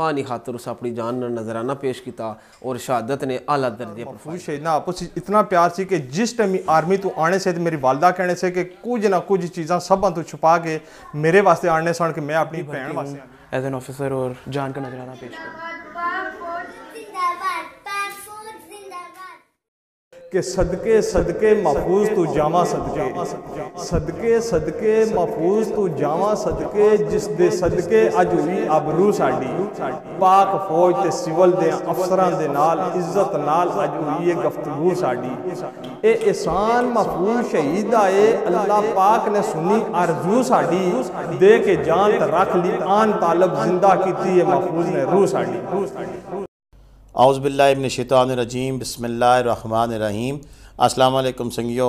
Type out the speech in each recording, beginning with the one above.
फ़ानी खातर उस अपनी जान ने नजराना पेश किया और शहादत ने आला दर्जे शहीद ना आपस इतना प्यार से कि जिस टाइम आर्मी तू आने से मेरी वालदा कहने से कि कुछ ना कुछ चीज़ा सब तू छुपा के मेरे वास्ते आने सन कि मैं अपनी भैन एज एन ऑफिसर और जान का नजराना पेश करूँ कि सदके सदके महफूज तू जावा सदके सदके सदके महफूज तू जावा सदके जिस दे सदके अज हुई आबरू साडी पाक फौज ते सिवल दे अफसरां दे नाल इज्जत नाल अज हुई ए गुफ्तगू साडी ए एहसान महफूज शहीद आए अल्लाह पाक ने सुनी आरजू साडी दे के जान रख ली आन तालब जिंदा की है महफूज ने रूह साडी आउज़बिल्लाबन शैतानरजीम बसमीम अल्लाम संगियो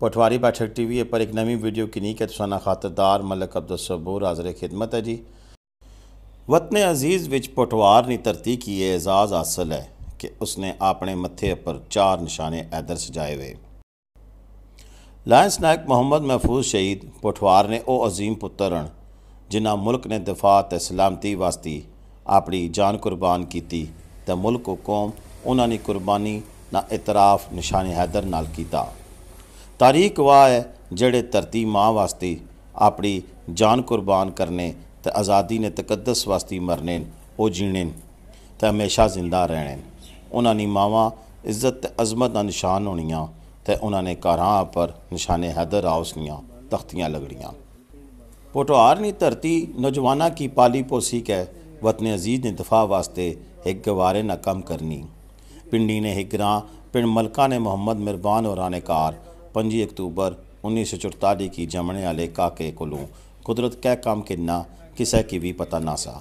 पटवारी बैठक टी वी पर एक नवी वीडियो की नी सोना खातरदार मलक अब्दुलसबूर हाजर खिदमत है जी वतन अजीज़ विच पटवार ने धरती की यह एजाज़ हासिल है कि उसने अपने मत्थे पर चार निशाने ऐदर सजाए हुए लायंस नायक मोहम्मद महफूज शहीद पठवार ने वह अजीम पुत्रन जिन्हों मुल्क ने दफात सलामती वास्ती अपनी जान कुर्बान की ਤੇ ਮੁਲਕ ਕੋ ਕੌਮ ਉਹਨਾਂ ਨੇ ਕੁਰਬਾਨੀ ਨਾ ਇਤਰਾਫ ਨਿਸ਼ਾਨ ਹੈਦਰ ਨਾਲ ਕੀਤਾ ਤਾਰੀਖ ਵਾ ਹੈ ਜਿਹੜੇ ਧਰਤੀ ਮਾਂ ਵਾਸਤੇ ਆਪਣੀ ਜਾਨ ਕੁਰਬਾਨ ਕਰਨੇ ਤੇ ਆਜ਼ਾਦੀ ਨੇ ਤਕੱਦਸ ਵਾਸਤੇ ਮਰਨੇ ਉਹ ਜੀਣੇ ਤੇ ਹਮੇਸ਼ਾ ਜ਼ਿੰਦਾ ਰਹਿਣੇ ਉਹਨਾਂ ਦੀ ਮਾਵਾਂ ਇੱਜ਼ਤ ਤੇ ਅਜ਼ਮਤ ਦਾ ਨਿਸ਼ਾਨ ਹੋਣੀਆਂ ਤੇ ਉਹਨਾਂ ਨੇ ਕਾਰਾਂ ਪਰ ਨਿਸ਼ਾਨੇ ਹੈਦਰ ਆਉਸਨੀਆਂ ਤਖਤੀਆਂ ਲਗੜੀਆਂ पोटवार नी धरती नौजवाना की पाली पोसी है अजीज़ ने दफा वास्ते एक गवारे न कम करनी पिंडी ने ਕਰਨੀ ਪਿੰਡੀ ਨੇ ਹਿਗਰਾ ਪਿੰਡ ਮਲਕਾ ਨੇ ਮੁਹੰਮਦ पंजी अक्तूबर उन्नीस सौ चौताली की जमने वाले काके कोलों कुदरत कै काम किन्ना किसे की भी पता ना सा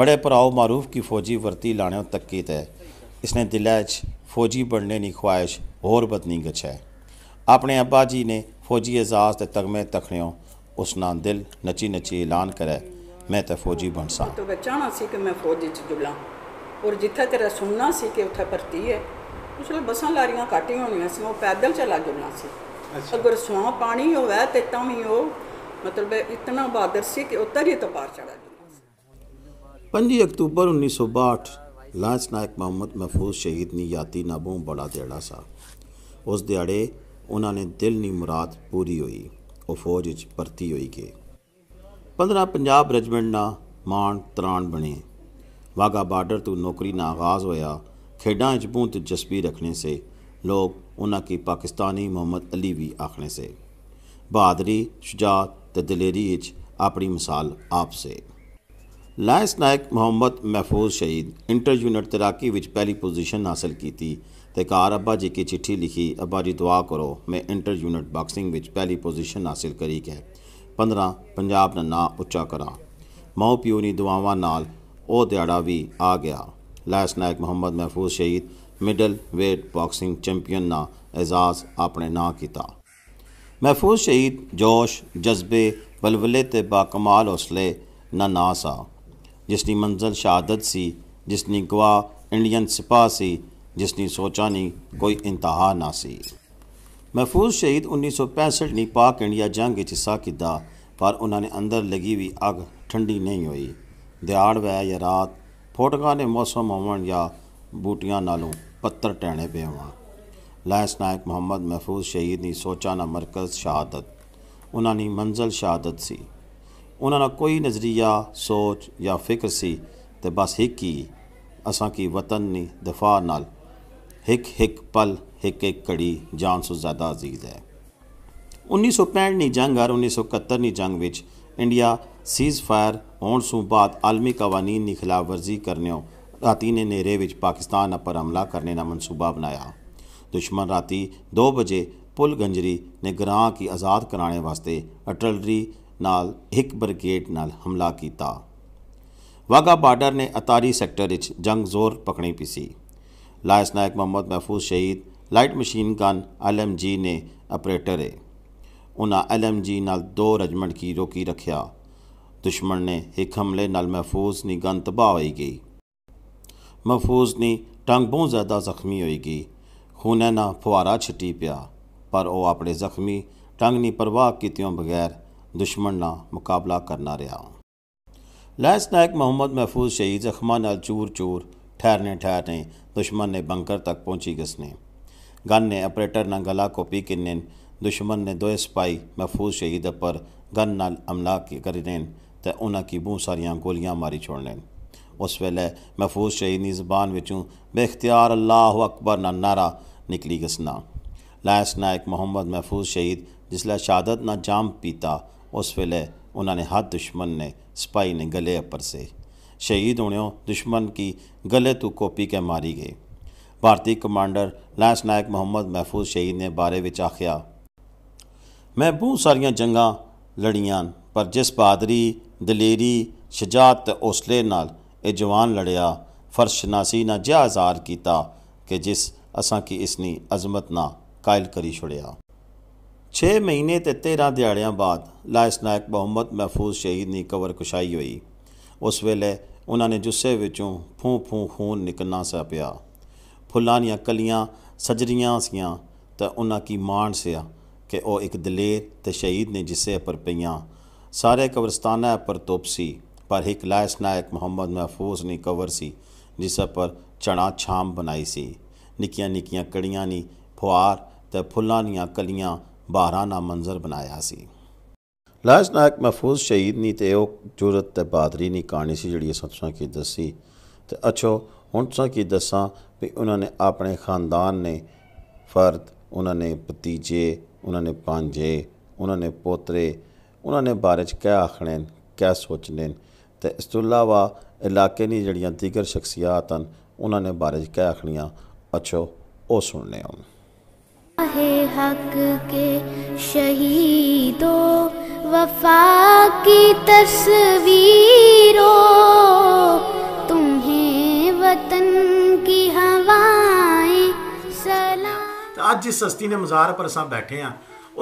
बड़े भराओ मारूफ की फौजी वर्ती लाने तकीत है इसने दिलै च फौजी बनने की ख्वाहिश होर बदनी गच है अपने अब्बा जी ने फौजी एजाज के तगमे तखण्यों उसना दिल नची नची ऐलान करे ਮੈਂ ਤਾਂ ਫੌਜੀ ਬਣ ਸਾਂ ਤੋਂ ਬਚਾਣਾ ਸੀ ਕਿ ਮੈਂ ਫੌਜ ਵਿੱਚ ਜੁੜਾਂ ਔਰ ਜਿੱਥੇ ਤੇਰਾ ਸੁਣਨਾ ਸੀ ਕਿ ਉੱਥੇ ਭਰਤੀ ਹੈ ਉਸ ਲਈ ਬਸਾਂ ਲਾਰੀਆਂ ਘੱਟ ਹੀ ਹੋਣੀਆਂ ਸੀ ਉਹ ਪੈਦਲ ਚਲਾ ਜੁੜਨਾ ਸੀ ਅਗਰ ਸੁਆ ਪਾਣੀ ਹੋਵੇ ਤੇ ਤਾਂ ਵੀ ਉਹ ਮਤਲਬ ਇਤਨਾ ਬਾਦਰ ਸੀ ਕਿ ਉੱਤਰ ਹੀ ਤਪਾਰ ਚੜਾ ਜੁੜਨਾ 5 ਅਕਤੂਬਰ 1962 ਲਾਂਸ ਨਾਇਕ ਮੁਹੰਮਦ ਮਹਿਫੂਜ਼ ਸ਼ਹੀਦ ਨੇ ਯਾਤੀ ਨਾਬੋਂ ਬੜਾ ਦਿਹਾੜਾ ਸਾ ਉਸ ਦਿਹਾੜੇ ਉਹਨਾਂ ਨੇ ਦਿਲ ਦੀ ਮੁਰਾਦ ਪੂਰੀ ਹੋਈ ਉਹ ਫੌਜ ਵਿੱਚ ਭਰਤੀ ਹੋਈ ਕਿ 15 ਪੰਜਾਬ ਰੈਜੀਮੈਂਟ ਦਾ ਮਾਣ ਤਰਾਣ ਬਣੇ ਵਾਗਾ ਬਾਰਡਰ ਤੋਂ ਨੌਕਰੀ ਦਾ ਆਗਾਜ਼ ਹੋਇਆ ਖੇਡਾਂ ਵਿੱਚ ਬਹੁਤ ਜਸਪੀ ਰੱਖਣੇ ਸੇ ਲੋਕ ਉਹਨਾਂ ਕੀ ਪਾਕਿਸਤਾਨੀ ਮੁਹੰਮਦ ਅਲੀ ਵੀ ਆਖਣੇ ਸੇ ਬਹਾਦਰੀ ਸ਼ਜਾਤ ਤੇ ਦਲੇਰੀ ਵਿੱਚ ਆਪਣੀ ਮਿਸਾਲ ਆਪ ਸੇ ਲਾਇਸ ਨਾਇਕ ਮੁਹੰਮਦ ਮਹਿਫੂਜ਼ ਸ਼ਹੀਦ ਇੰਟਰ ਯੂਨਿਟ ਤਰਾਕੀ ਵਿੱਚ ਪਹਿਲੀ ਪੋਜੀਸ਼ਨ ਹਾਸਲ ਕੀਤੀ ਤੇ ਕਾਰ ਅੱਬਾ ਜੀ ਕੀ ਚਿੱਠੀ ਲਿਖੀ ਅੱਬਾ ਜੀ ਦੁਆ ਕਰੋ ਮੈਂ ਇੰਟਰ ਯੂਨਿਟ ਬਾਕਸਿੰਗ ਵਿੱਚ ਪਹਿਲੀ ਪੋਜੀਸ਼ਨ ਹਾਸਲ ਕਰੀ ਹੈ 15 ਪੰਜਾਬ ਦਾ ਨਾਂ ਉੱਚਾ ਕਰਾਂ ਮਾਂ ਪਿਓ ਦੀ ਦੁਆਵਾਂ ਨਾਲ ਉਹ ਦਿਹਾੜਾ ਵੀ ਆ ਗਿਆ ਲਾਸਟ ਨਾਇਕ ਮੁਹੰਮਦ ਮਹਿਫੂਜ਼ ਸ਼ਹੀਦ ਮਿਡਲ ਵੇਟ ਬਾਕਸਿੰਗ ਚੈਂਪੀਅਨ ਨਾ ਐਜ਼ਾਜ਼ ਆਪਣੇ ਨਾਂ ਕੀਤਾ ਮਹਿਫੂਜ਼ ਸ਼ਹੀਦ ਜੋਸ਼ ਜਜ਼ਬੇ ਬਲਵਲੇ ਤੇ ਬਾਕਮਾਲ ਹੌਸਲੇ ਨਾ ਨਾ ਸਾ ਜਿਸ ਦੀ ਮੰਜ਼ਲ ਸ਼ਹਾਦਤ ਸੀ ਜਿਸ ਦੀ ਗਵਾ ਇੰਡੀਅਨ ਸਿਪਾਹ ਸੀ ਜਿਸ ਦੀ ਸੋਚਾਂ ਨਹੀਂ ਕੋਈ ਇੰਤਹਾ ਨਾ ਸੀ ਮਹਫੂਜ਼ ਸ਼ਹੀਦ 1965 ਨੀ ਪਾਕ ਇੰਡੀਆ ਜੰਗ ਵਿੱਚ ਹਿੱਸਾ ਕੀਤਾ ਪਰ ਉਹਨਾਂ ਨੇ ਅੰਦਰ ਲੱਗੀ ਵੀ ਅੱਗ ਠੰਡੀ ਨਹੀਂ ਹੋਈ ਦਿਹਾੜ ਵੈ ਜਾਂ ਰਾਤ ਫੋਟਕਾਂ ਨੇ ਮੌਸਮ ਹੋਵਣ ਜਾਂ ਬੂਟੀਆਂ ਨਾਲੋਂ ਪੱਤਰ ਟਹਿਣੇ ਪਏ ਹੋਣ ਲਾਇਸ ਨਾਇਕ ਮੁਹੰਮਦ ਮਹਫੂਜ਼ ਸ਼ਹੀਦ ਨੀ ਸੋਚਾ ਨਾ ਮਰਕਜ਼ ਸ਼ਹਾਦਤ ਉਹਨਾਂ ਨੇ ਮੰਜ਼ਲ ਸ਼ਹਾਦਤ ਸੀ ਉਹਨਾਂ ਦਾ ਕੋਈ ਨਜ਼ਰੀਆ ਸੋਚ ਜਾਂ ਫਿਕਰ ਸੀ ਤੇ ਬਸ ਇੱਕ ਹੀ ਅਸਾਂ ਕੀ ਵਤਨ ਦੀ ਦਫਾ ਨਾਲ हिक हिक ਪਲ हिक ਇੱਕ ਕੜੀ ਜਾਨ ਸੋ ਜ਼ਿਆਦਾ ਅਜ਼ੀਜ਼ ਹੈ 1965 ਦੀ ਜੰਗ ਔਰ 1971 ਦੀ ਜੰਗ ਵਿੱਚ ਇੰਡੀਆ ਸੀਜ਼ਫਾਇਰ ਹੋਣ ਤੋਂ ਬਾਅਦ ਆਲਮੀ ਕਾਨੂੰਨ ਦੀ ਖਿਲਾਫਵਰਜ਼ੀ ਕਰਨਿਓ ਰਾਤੀ ਨੇ ਨੇਰੇ ਵਿੱਚ ਪਾਕਿਸਤਾਨ ਉੱਪਰ ਹਮਲਾ ਕਰਨੇ ਦਾ ਮਨਸੂਬਾ ਬਣਾਇਆ ਦੁਸ਼ਮਣ ਰਾਤੀ 2 ਵਜੇ ਪੁਲ ਗੰਜਰੀ ਨੇ ਗਰਾਂ ਕੀ ਆਜ਼ਾਦ ਕਰਾਣੇ ਵਾਸਤੇ ਅਟਲਰੀ ਨਾਲ ਇੱਕ ਬ੍ਰਿਗੇਡ ਨਾਲ ਹਮਲਾ ਕੀਤਾ ਵਾਗਾ ਬਾਰਡਰ ਨੇ ਅਤਾਰੀ ਸੈਕਟਰ ਵਿੱਚ ਜੰਗ ਜ਼ੋਰ ਪਕੜੀ ਪਈ ਸੀ लाइस नायक मोहम्मद महफूज शहीद ਲਾਈਟ ਮਸ਼ੀਨ ਗਨ ਐਲਐਮਜੀ ਨੇ ਆਪਰੇਟਰ ਹੈ ਉਹਨਾਂ ਐਲਐਮਜੀ ਨਾਲ ਦੋ ਰਜਮੈਂਟ ਕੀ ਰੋਕੀ ਰੱਖਿਆ ਦੁਸ਼ਮਣ ਨੇ ਇੱਕ ਹਮਲੇ ਨਾਲ ਮਹਿਫੂਜ਼ ਦੀ ਗਨ ਤਬਾਹ ਹੋਈ ਗਈ ਮਹਿਫੂਜ਼ ਦੀ ਟੰਗ ਬਹੁਤ ਜ਼ਿਆਦਾ ਜ਼ਖਮੀ ਹੋਈ ਗਈ ਖੂਨੇ ਨਾਲ ਫੁਹਾਰਾ ਛਿੱਟੀ ਪਿਆ ਪਰ ਉਹ ਆਪਣੇ ਜ਼ਖਮੀ ਟੰਗ ਦੀ ਪਰਵਾਹ ਕੀਤਿਆਂ ਬਗੈਰ ਦੁਸ਼ਮਣ ਨਾਲ ਮੁਕਾਬਲਾ ਕਰਨਾ ਰਿਹਾ ਲੈਸ ਨਾਇਕ ਮੁਹੰਮਦ ਮਹਿਫੂਜ਼ ਸ਼ਹੀਦ ਜ਼ਖਮਾਂ ਨਾਲ ਚੂਰ-ਚੂਰ ठहरने ठहरने दुश्मन ने बंकर तक पहुंची घिसने गन ने ऑपरेटर न गला को पी किन्ने दुश्मन ने दोए सिपाही महफूज शहीद पर गन नाल हमला करने तो उन्होंने की बूह सारिया गोलियां मारी छोड़ने उस वेले महफूज शहीद की जबान बेख्तियार अल्लाह अकबर ना नारा निकली घसना लायस नायक मोहम्मद महफूज शहीद जिसलै शहादत ना जाम पीता उस वेले उन्होंने हर दुश्मन ने सिपाही ने गले अपर से शहीद होने दुश्मन की गले तो कॉपी के मारी गई भारतीय कमांडर लांस नायक मोहम्मद महफूज शहीद ने बारे ਵਿੱਚ ਆਖਿਆ ਮੈਂ ਬਹੁਤ ਸਾਰੀਆਂ ਜੰਗਾਂ ਲੜੀਆਂ ਪਰ ਜਿਸ ਬਹਾਦਰੀ ਦਲੇਰੀ ਸ਼ਜਾਤ ਤੇ ਹੌਸਲੇ ਨਾਲ ਇਹ ਜਵਾਨ ਲੜਿਆ ਫਰਸ਼ਨਾਸੀ ਨਾ ਜਿਹਾ ਹਜ਼ਾਰ ਕੀਤਾ ਕਿ ਜਿਸ ਅਸਾਂ ਕੀ ਇਸਨੀ ਅਜ਼ਮਤ ਨਾ ਕਾਇਲ ਕਰੀ ਛੜਿਆ 6 ਮਹੀਨੇ ਤੇ 13 ਦਿਹਾੜਿਆਂ ਬਾਅਦ ਲਾਇਸ ਨਾਇਕ ਮੁਹੰਮਦ ਮਹਿਫੂਜ਼ ਸ਼ਹੀਦ ਦੀ ਕਬਰ ਕੁਸ਼ਾਈ ਹੋਈ ਉਸ ਵੇਲੇ ਉਹਨਾਂ ਨੇ ਜੁੱਸੇ ਵਿੱਚੋਂ ਫੂੰ ਫੂੰ ਖੂਨ ਨਿਕਲਣਾ ਸਾ ਪਿਆ ਫੁੱਲਾਂ ਦੀਆਂ ਕਲੀਆਂ ਸਜਰੀਆਂ ਸੀਆਂ ਤਾਂ ਉਹਨਾਂ ਕੀ ਮਾਣ ਸਿਆ ਕਿ ਉਹ ਇੱਕ ਦਲੇਰ ਤੇ ਸ਼ਹੀਦ ਨੇ ਜਿਸੇ ਪਰ ਪਈਆਂ ਸਾਰੇ ਕਬਰਸਤਾਨਾ ਪਰ ਤੋਪਸੀ ਪਰ ਇੱਕ ਲਾਇਸ ਨਾਇਕ ਮੁਹੰਮਦ ਮਹਿਫੂਜ਼ ਨੇ ਕਵਰ ਸੀ ਜਿਸ ਪਰ ਚਣਾ ਛਾਮ ਬਣਾਈ ਸੀ ਨਿੱਕੀਆਂ ਨਿੱਕੀਆਂ ਕੜੀਆਂ ਨੇ ਫੁਆਰ ਤੇ ਫੁੱਲਾਂ ਦੀਆਂ ਕਲੀਆਂ ਬਾਹਰਾਂ ਦਾ ਮੰਜ਼ਰ ਬਣਾਇਆ ਸੀ ਲਾਸ਼ ਨਾਇਕ ਮਹਫੂਜ਼ ਸ਼ਹੀਦ ਨਹੀਂ ਤੇ ਉਹ ਜੁਰਤ ਤੇ ਬਹਾਦਰੀ ਨਹੀਂ ਕਹਾਣੀ ਸੀ ਜਿਹੜੀ ਅਸਾਂ ਤੁਸਾਂ ਕੀ ਦੱਸੀ ਤੇ ਅਛੋ ਹੁਣ ਤੁਸਾਂ ਕੀ ਦੱਸਾਂ ਵੀ ਉਹਨਾਂ ਨੇ ਆਪਣੇ ਖਾਨਦਾਨ ਨੇ ਫਰਦ ਉਹਨਾਂ ਨੇ ਭਤੀਜੇ ਉਹਨਾਂ ਨੇ ਪਾਂਜੇ ਉਹਨਾਂ ਨੇ ਪੋਤਰੇ ਉਹਨਾਂ ਨੇ ਬਾਰੇ ਚ ਕਿਆ ਆਖਣੇ ਕਿਆ ਸੋਚਣੇ ਤੇ ਇਸ ਤੋਂ ਇਲਾਵਾ ਇਲਾਕੇ ਦੀ ਜਿਹੜੀਆਂ ਦੀਗਰ ਸ਼ਖਸੀਅਤਾਂ ਹਨ ਉਹਨਾਂ ਨੇ ਬਾਰੇ ਚ ਕਿਆ ਆਖਣੀਆਂ ਅਛੋ ਉਹ ਸੁਣਨੇ ਆਉਣ ਹੈ ਹੱਕ ਕੇ ਸ਼ਹੀਦੋ वफा की तस्वीरों तुम्हें वतन की हवाएं सलाम तो ਅੱਜ ਜਿਸ ਸਸਤੀ ਨੇ ਮਜ਼ਾਰ ਪਰ ਸਾਂ ਬੈਠੇ ਆ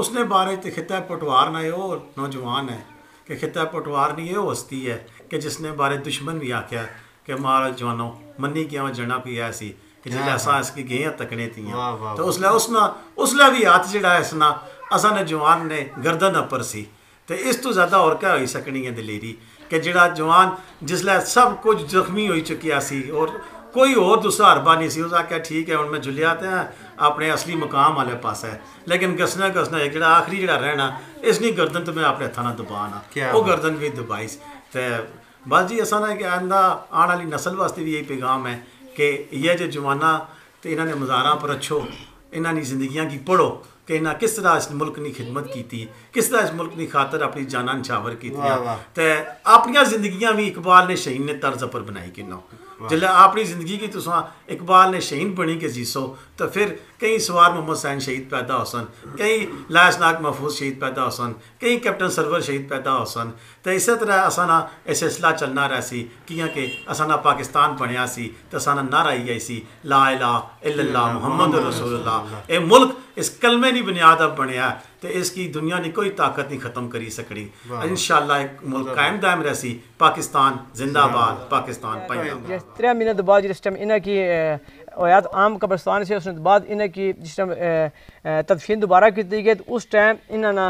ਉਸਨੇ ਬਾਰੇ ਤੇ ਖਿੱਤਾ ਪਟਵਾਰ ਨਾ ਉਹ ਨੌਜਵਾਨ ਹੈ ਕਿ ਖਿੱਤਾ ਪਟਵਾਰ ਨਹੀਂ ਇਹ ਹਸਤੀ ਹੈ ਕਿ ਜਿਸਨੇ ਬਾਰੇ ਦੁਸ਼ਮਨ ਵੀ ਆਖਿਆ ਕਿ ਮਹਾਰਾਜ ਜਵਾਨੋ ਮੰਨੀ ਕਿਉਂ ਜਣਾ ਕੋਈ ਐਸੀ ਕਿ ਜਿਹੜਾ ਅਸਾਂ ਇਸ ਕੀ ਗਏ ਤਕਣੇ ਤੀਆਂ ਤੇ ਉਸ ਲੈ ਉਸ ਨਾ ਉਸ ਲੈ ਵੀ ਹੱਥ ਜਿਹੜਾ ਇਸ ਨਾ ਅਸਾਂ ਨੇ ਜਵਾਨ ਨੇ ਗਰਦਨ ਉੱਪਰ ਸੀ ਤੇ ਇਸ ਤੋਂ ਜ਼ਿਆਦਾ ਹੋਰ ਕੀ ਹੋਈ ਸਕਣੀ ਹੈ ਦਲੇਰੀ ਕਿ ਜਿਹੜਾ ਜਵਾਨ ਜਿਸ ਲਈ ਸਭ ਕੁਝ ਜ਼ਖਮੀ ਹੋਈ ਚੁੱਕਿਆ ਸੀ ਔਰ ਕੋਈ ਹੋਰ ਦੂਸਰਾ ਹਰਬਾ ਨਹੀਂ ਸੀ ਉਸ ਆਖਿਆ ਠੀਕ ਹੈ ਹੁਣ ਮੈਂ ਜੁਲਿਆ ਤੇ ਆਪਣੇ ਅਸਲੀ ਮਕਾਮ ਵਾਲੇ ਪਾਸ ਹੈ ਲੇਕਿਨ ਗਸਨਾ ਗਸਨਾ ਜਿਹੜਾ ਆਖਰੀ ਜਿਹੜਾ ਰਹਿਣਾ ਇਸ ਨਹੀਂ ਗਰਦਨ ਤੇ ਮੈਂ ਆਪਣੇ ਹੱਥਾਂ ਨਾਲ ਦਬਾਣਾ ਉਹ ਗਰਦਨ ਵੀ ਦਬਾਈ ਤੇ बस जी असा ना कि आंदा आने वाली नस्ल वास्ते भी यही पैगाम है कि यह जो जमाना तो इन्होंने मज़ारा पर अच्छो इन्होंने जिंदगियाँ की पढ़ो ਕਿ ਨਾ ਕਿਸ ਤਰ੍ਹਾਂ ਇਸ ਮੁਲਕ ਦੀ ਖidmat ਕੀਤੀ ਕਿਸ ਤਰ੍ਹਾਂ ਇਸ ਮੁਲਕ ਦੀ ਖਾਤਰ ਆਪਣੀ ਜਾਨਾਂ ਨਿਛਾਵਰ ਕੀਤੀਆਂ ਤੇ ਆਪਣੀਆਂ ਜ਼ਿੰਦਗੀਆਂ ਵੀ ਇਕਬਾਲ ਨੇ ਸ਼ਹੀਨ ਨੇ ਤਰਜ਼ ਪਰ ਬਣਾਈ ਕਿਨੋ जिसलै अपनी जिंदगी की तुस इकबाल ने शहीद बनी के जीसो तो फिर कई सवार मुहम्मद सैन शहीद पैदा हो सन कई लाशनाक महफूज शहीद पैदा हो सन कई कैप्टन सरवर शहीद पैदा हो सन तो इस तरह असाना यह सिलसिला चलना रहा सी कियां कि असाना पाकिस्तान बनया सी तो असाना नारा ही आई सी ला ला इला इल्ला मोहम्मद रसूल मुल्क इस कलमे की बुनियाद अब बनया तो इसकी दुनिया ने कोई ताकत नहीं ख़त्म करी सकड़ी इंशाल्लाह मुल्क कायम दायम रहसी पाकिस्तान जिंदाबाद पाकिस्तान पाइंदाबाद त्रै महीने तो बाद जिस टाइम इन्हें की होया तो आम कब्रस्तान से उसने बाद इन्हें की जिस टाइम तदफीन दोबारा की गई तो उस टाइम इन्होंने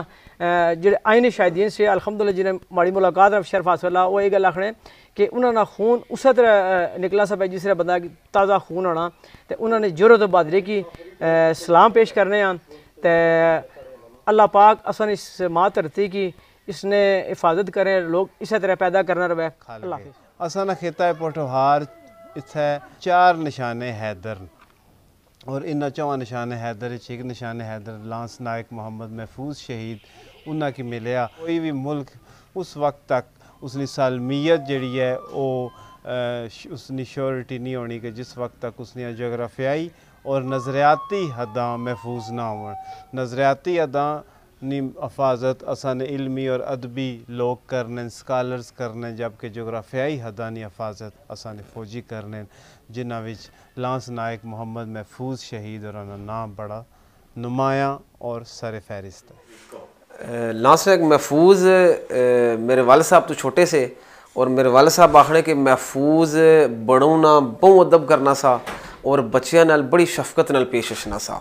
जो ਆਇਨੇ ਸ਼ਾਇਦੀਨ से अलहमदुल्ला जिन्हें माड़ी मुलाकात ਨਾਲ ਸ਼ਰਫ ਹਾਸਲ ਹੋਇਆ ਉਹ ਇਹ ਗੱਲ ਆਖਣੇ ਕਿ ਉਹਨਾਂ ਦਾ ਖੂਨ ਉਸੇ ਤਰ੍ਹਾਂ ਨਿਕਲਾ ਸਭ ਜਿਸ ਤਰ੍ਹਾਂ ਬੰਦਾ ਤਾਜ਼ਾ ਖੂਨ ਹੋਣਾ ਤੇ ਉਹਨਾਂ ਨੇ ਜੁਰਤ ਬਹਾਦਰੀ ਕੀ ਸਲਾਮ अल्लाह पाक असन इस माँ धरती की इसने हिफाजत करें लोग इस तरह पैदा करना रवे अल्लाह असन खेता पोटोहार इतने चार निशाने हैदर और इन चौह निशान हैदर एक निशान हैदर लांस नायक मोहम्मद महफूज शहीद उन्हें की मिलया कोई भी मुल्क उस वक्त तक उसकी सालमियत जी है वो उसकी श्योरिटी नहीं होनी कि जिस वक्त तक उसने जोग्राफियाई और नज़रियाती हदां महफूज ना हो नज़रियाती हदां नी हफाजत असान इलमी और अदबी लोग करने स्कालर्स करने जबकि जोग्राफियाई हदा नी हफाजत असान फौजी करने जिन्हों लांस नायक मोहम्मद महफूज शहीद और उन्होंने नाम बड़ा नुमाया और सर फहरिस्त लांस नायक महफूज मेरे वाल साहब तो छोटे से और मेरे वाल साहब आखने के महफूज बड़ों ना बहु अदब करना सा और बच्चों नाल बड़ी शफकत नाल पेश रचना सा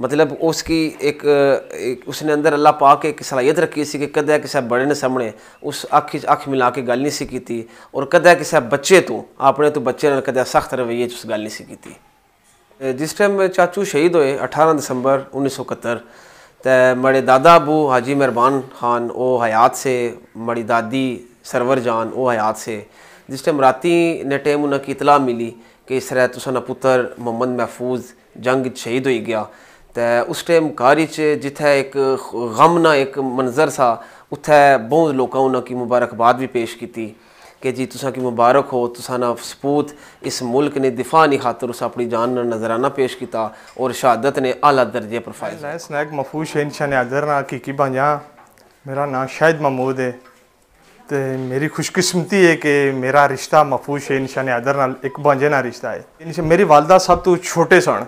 मतलब उसकी एक, एक उसने अंदर अल्लाह पा के एक सलाहियत रखी सी कि कद किसी बड़े ने सामने उस अख अख मिला के गल नहीं सी की थी। और कद किसी बच्चे तो अपने तो बच्चे कद सख्त रवैये उस गल नहीं सी की थी। जिस टाइम चाचू शहीद होए अठारह दिसंबर उन्नीस सौ कत्तर तो मेरे दादा अबू हाजी मेहरबान खान वो हयात से मेरी दादी सरवर जान वो हयात से जिस टाइम राती ने टाइम उन्हें की इतला मिली कि इस तरह तुसा ना पुत्र मोहम्मद महफूज जंग शहीद हो गया तो उस टाइम कारी च जिथे एक गम ना एक मंजर सा उत्थे बहुत लोगों उन्होंने मुबारकबाद भी पेश की कि जी तुसा की मुबारक हो तुसा ना सपूत इस मुल्क ने दिफा नहीं खातर उस अपनी जान ना नजराना पेश किया और शहादत ने आला दर्जे पर फायदा शाह ने ना की मेरा नाम शाहिद महमूद है तो मेरी खुशकिस्मती है कि मेरा रिश्ता महफूज है निशान आदर न एक भांजे ना रिश्ता है मेरी वालदा साहब तो छोटे सन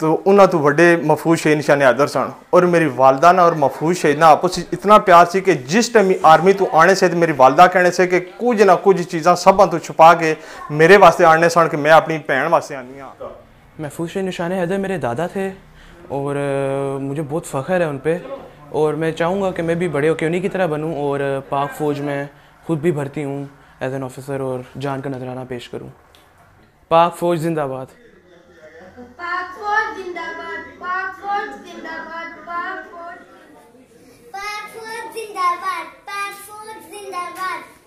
तो उन्होंने तो व्डे महफूज है निशान आदर सन और मेरी वालदा ना और महफूज है ना आपस इतना प्यार से कि जिस टाइम आर्मी तो आने से तो मेरी वालदा कहने से कि कुछ ना कुछ चीज़ा सब तो छुपा के मेरे वास्ते आने सन कि मैं अपनी भैन वास्ते आनी हाँ महफूज है निशान आदर मेरे दादा थे और मुझे बहुत फ़ख्र है उन पर और मैं चाहूँगा कि मैं भी बड़े होकर उन्हीं की तरह बनूँ और पाक फ़ौज में ख़ुद भी भर्ती हूँ एज एन ऑफिसर और जान का नजराना पेश करूँ पाक फ़ौज जिंदाबाद जिंदाबाद